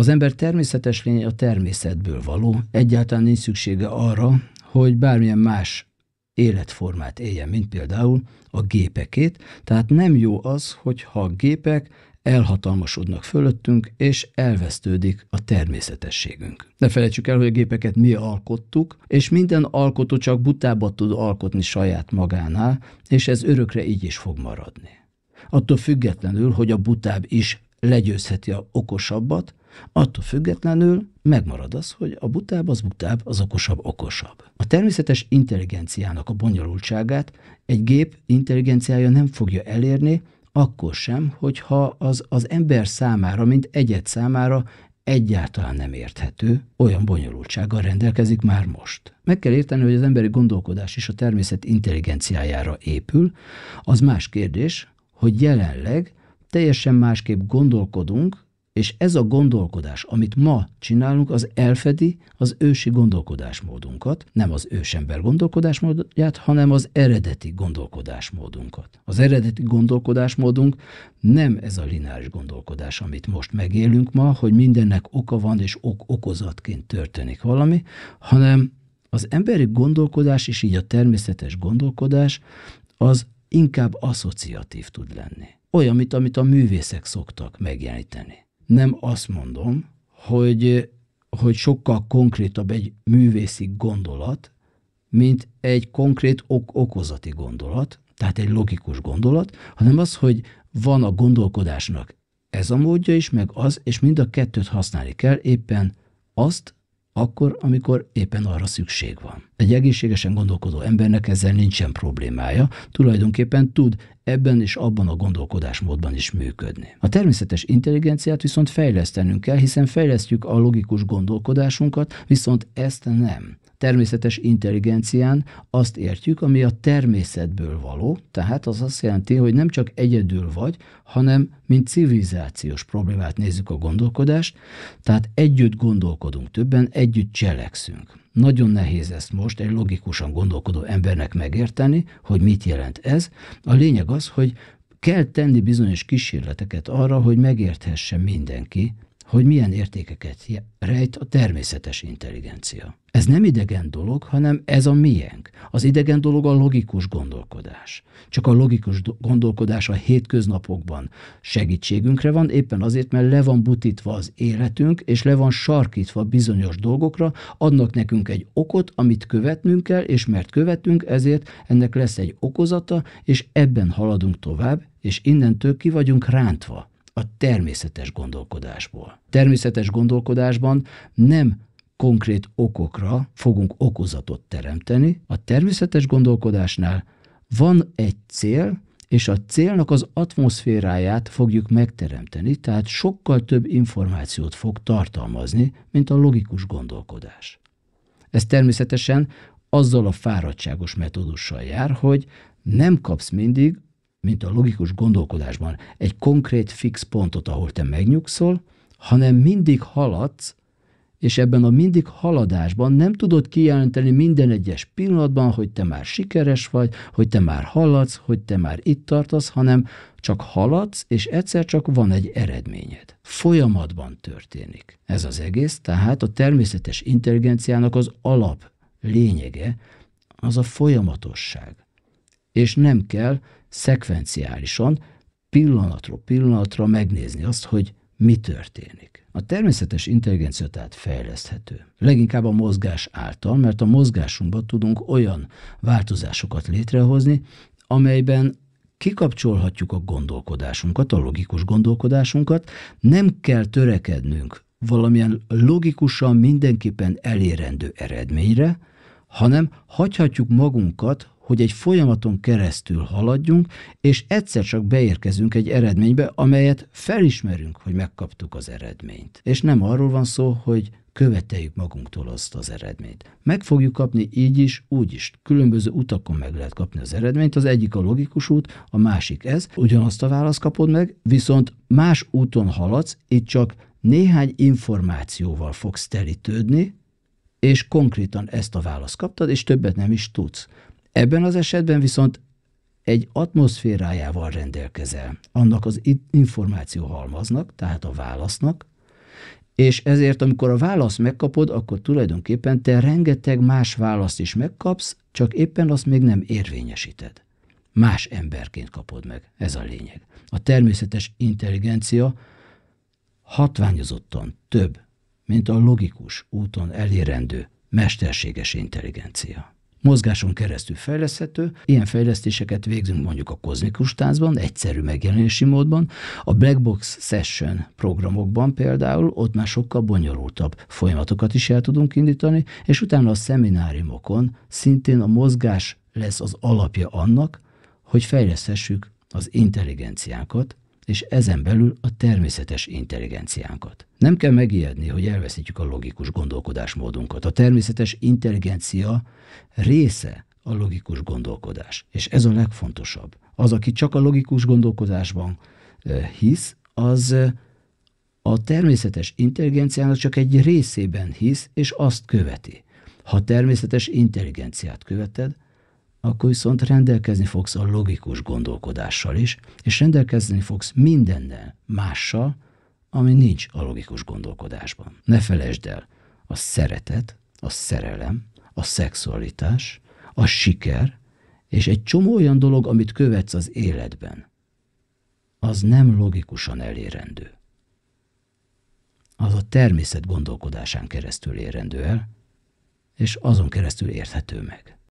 Az ember természetes lény a természetből való, egyáltalán nincs szüksége arra, hogy bármilyen más életformát éljen, mint például a gépekét, tehát nem jó az, hogyha a gépek elhatalmasodnak fölöttünk, és elvesztődik a természetességünk. Ne felejtsük el, hogy a gépeket mi alkottuk, és minden alkotó csak butábbat tud alkotni saját magánál, és ez örökre így is fog maradni. Attól függetlenül, hogy a butább is legyőzheti a okosabbat, Attól függetlenül megmarad az, hogy a butább az butább, az okosabb okosabb. A természetes intelligenciának a bonyolultságát egy gép intelligenciája nem fogja elérni, akkor sem, hogyha az az ember számára, mint egyet számára egyáltalán nem érthető, olyan bonyolultsággal rendelkezik már most. Meg kell érteni, hogy az emberi gondolkodás is a természet intelligenciájára épül. Az más kérdés, hogy jelenleg teljesen másképp gondolkodunk, és ez a gondolkodás, amit ma csinálunk, az elfedi az ősi gondolkodásmódunkat, nem az ősember gondolkodásmódját, hanem az eredeti gondolkodásmódunkat. Az eredeti gondolkodásmódunk nem ez a lineáris gondolkodás, amit most megélünk ma, hogy mindennek oka van és ok okozatként történik valami, hanem az emberi gondolkodás és így a természetes gondolkodás az inkább asszociatív tud lenni. Olyan, mint amit a művészek szoktak megjeleníteni nem azt mondom, hogy, hogy sokkal konkrétabb egy művészi gondolat, mint egy konkrét ok- okozati gondolat, tehát egy logikus gondolat, hanem az, hogy van a gondolkodásnak ez a módja is, meg az, és mind a kettőt használni kell éppen azt, akkor, amikor éppen arra szükség van. Egy egészségesen gondolkodó embernek ezzel nincsen problémája, tulajdonképpen tud ebben és abban a gondolkodásmódban is működni. A természetes intelligenciát viszont fejlesztenünk kell, hiszen fejlesztjük a logikus gondolkodásunkat, viszont ezt nem természetes intelligencián azt értjük, ami a természetből való, tehát az azt jelenti, hogy nem csak egyedül vagy, hanem mint civilizációs problémát nézzük a gondolkodást, tehát együtt gondolkodunk többen, együtt cselekszünk. Nagyon nehéz ezt most egy logikusan gondolkodó embernek megérteni, hogy mit jelent ez. A lényeg az, hogy kell tenni bizonyos kísérleteket arra, hogy megérthesse mindenki, hogy milyen értékeket rejt a természetes intelligencia. Ez nem idegen dolog, hanem ez a miénk. Az idegen dolog a logikus gondolkodás. Csak a logikus gondolkodás a hétköznapokban segítségünkre van, éppen azért, mert le van butítva az életünk, és le van sarkítva bizonyos dolgokra, adnak nekünk egy okot, amit követnünk kell, és mert követünk, ezért ennek lesz egy okozata, és ebben haladunk tovább, és innentől ki vagyunk rántva a természetes gondolkodásból. Természetes gondolkodásban nem konkrét okokra fogunk okozatot teremteni. A természetes gondolkodásnál van egy cél, és a célnak az atmoszféráját fogjuk megteremteni, tehát sokkal több információt fog tartalmazni, mint a logikus gondolkodás. Ez természetesen azzal a fáradtságos metódussal jár, hogy nem kapsz mindig mint a logikus gondolkodásban, egy konkrét fix pontot, ahol te megnyugszol, hanem mindig haladsz, és ebben a mindig haladásban nem tudod kijelenteni minden egyes pillanatban, hogy te már sikeres vagy, hogy te már haladsz, hogy te már itt tartasz, hanem csak haladsz, és egyszer csak van egy eredményed. Folyamatban történik ez az egész, tehát a természetes intelligenciának az alap lényege az a folyamatosság és nem kell szekvenciálisan pillanatról pillanatra megnézni azt, hogy mi történik. A természetes intelligencia tehát fejleszthető. Leginkább a mozgás által, mert a mozgásunkban tudunk olyan változásokat létrehozni, amelyben kikapcsolhatjuk a gondolkodásunkat, a logikus gondolkodásunkat, nem kell törekednünk valamilyen logikusan mindenképpen elérendő eredményre, hanem hagyhatjuk magunkat, hogy egy folyamaton keresztül haladjunk, és egyszer csak beérkezünk egy eredménybe, amelyet felismerünk, hogy megkaptuk az eredményt. És nem arról van szó, hogy követeljük magunktól azt az eredményt. Meg fogjuk kapni így is, úgy is. Különböző utakon meg lehet kapni az eredményt. Az egyik a logikus út, a másik ez. Ugyanazt a választ kapod meg, viszont más úton haladsz, itt csak néhány információval fogsz telítődni, és konkrétan ezt a választ kaptad, és többet nem is tudsz. Ebben az esetben viszont egy atmoszférájával rendelkezel, annak az információ halmaznak, tehát a válasznak, és ezért, amikor a választ megkapod, akkor tulajdonképpen te rengeteg más választ is megkapsz, csak éppen azt még nem érvényesíted. Más emberként kapod meg, ez a lényeg. A természetes intelligencia hatványozottan több, mint a logikus úton elérendő mesterséges intelligencia. Mozgáson keresztül fejleszthető, ilyen fejlesztéseket végzünk mondjuk a kozmikus táncban, egyszerű megjelenési módban, a Black Box Session programokban például ott már sokkal bonyolultabb folyamatokat is el tudunk indítani, és utána a szemináriumokon szintén a mozgás lesz az alapja annak, hogy fejleszthessük az intelligenciánkat, és ezen belül a természetes intelligenciánkat. Nem kell megijedni, hogy elveszítjük a logikus gondolkodásmódunkat. A természetes intelligencia része a logikus gondolkodás. És ez a legfontosabb. Az, aki csak a logikus gondolkodásban hisz, az a természetes intelligenciának csak egy részében hisz, és azt követi. Ha természetes intelligenciát követed, akkor viszont rendelkezni fogsz a logikus gondolkodással is, és rendelkezni fogsz mindennel mással, ami nincs a logikus gondolkodásban. Ne felejtsd el, a szeretet, a szerelem, a szexualitás, a siker, és egy csomó olyan dolog, amit követsz az életben, az nem logikusan elérendő. Az a természet gondolkodásán keresztül érendő el, és azon keresztül érthető meg.